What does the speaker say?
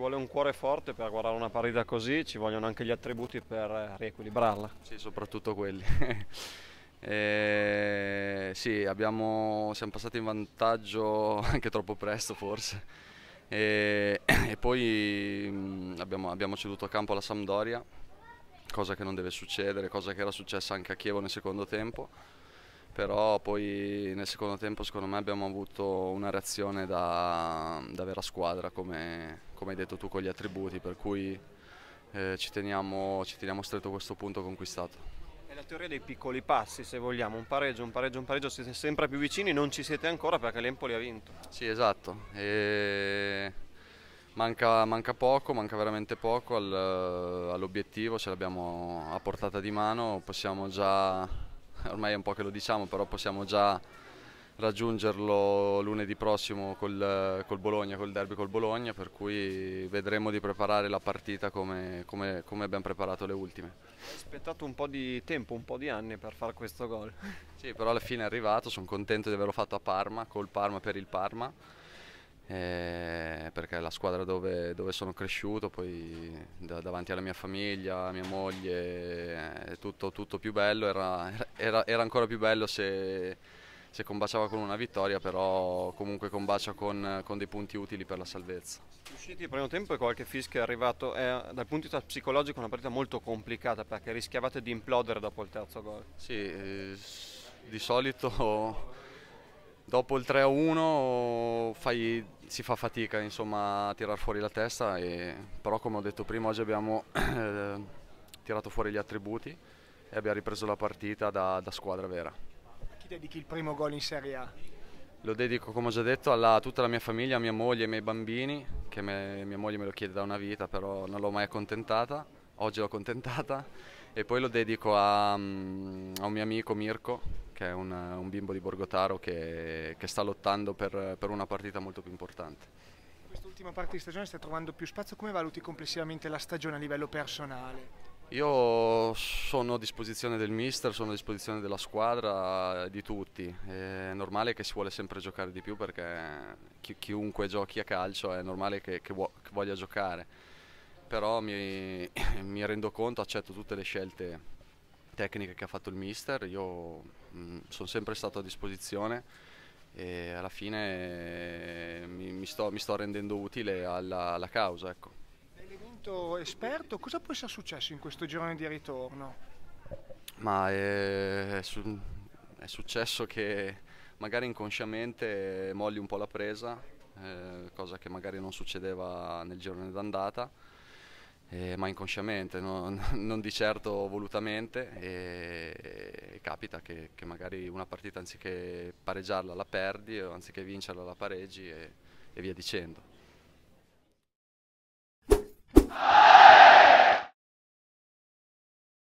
ci vuole un cuore forte per guardare una partita così, ci vogliono anche gli attributi per eh, riequilibrarla. Sì, soprattutto quelli. eh, sì, abbiamo, siamo passati in vantaggio anche troppo presto forse. E, e poi mm, abbiamo, abbiamo ceduto a campo alla Sampdoria, cosa che non deve succedere, cosa che era successa anche a Chievo nel secondo tempo però poi nel secondo tempo secondo me abbiamo avuto una reazione da, da vera squadra come, come, hai detto tu con gli attributi per cui eh, ci, teniamo, ci teniamo stretto questo punto conquistato. È la teoria dei piccoli passi se vogliamo, un pareggio, un pareggio, un pareggio, siete sempre più vicini, non ci siete ancora perché l'Empoli ha vinto. Sì esatto, e... manca, manca, poco, manca veramente poco al, all'obiettivo, ce l'abbiamo a portata di mano, possiamo già ormai è un po' che lo diciamo, però possiamo già raggiungerlo lunedì prossimo col, col Bologna, col derby col Bologna, per cui vedremo di preparare la partita come, come, come abbiamo preparato le ultime. Ho aspettato un po' di tempo, un po' di anni per fare questo gol. Sì, però alla fine è arrivato, sono contento di averlo fatto a Parma, col Parma per il Parma eh, perché è la squadra dove, dove sono cresciuto, poi da, davanti alla mia famiglia, mia moglie, eh, tutto, tutto, più bello, era, era, era, ancora più bello se, se combaciava con una vittoria, però comunque combacia con, con dei punti utili per la salvezza. Usciti il primo tempo e qualche fischio è arrivato, è, eh, dal punto di vista psicologico una partita molto complicata perché rischiavate di implodere dopo il terzo gol. Sì, eh, di solito dopo il 3-1 fai, si fa fatica insomma, a tirar fuori la testa, e, però come ho detto prima oggi abbiamo eh, tirato fuori gli attributi e abbiamo ripreso la partita da, da squadra vera. A chi dedichi il primo gol in Serie A? Lo dedico, come ho già detto, a tutta la mia famiglia, a mia moglie, e ai miei bambini, che me, mia moglie me lo chiede da una vita, però non l'ho mai accontentata, oggi l'ho accontentata, e poi lo dedico a, mm, a un mio amico Mirko, che è un, un bimbo di Borgotaro che, che sta lottando per, per una partita molto più importante quest'ultima parte di stagione stai trovando più spazio, come valuti complessivamente la stagione a livello personale? Io sono a disposizione del mister, sono a disposizione della squadra, di tutti. È normale che si vuole sempre giocare di più perché chi, chiunque giochi a calcio è normale che, che, vuo, che voglia giocare. Però mi, mi rendo conto, accetto tutte le scelte tecniche che ha fatto il mister, io mm, sono sempre stato a disposizione e alla fine eh, mi, mi, sto, mi sto, rendendo utile alla, alla causa. Ecco. L'elemento esperto, cosa può essere successo in questo girone di ritorno? Ma è, eh, è, su, è successo che magari inconsciamente molli un po' la presa, eh, cosa che magari non succedeva nel girone d'andata eh, ma inconsciamente, no? non di certo volutamente, e, e capita che, che, magari una partita anziché pareggiarla la perdi, o anziché vincerla la pareggi e, e via dicendo.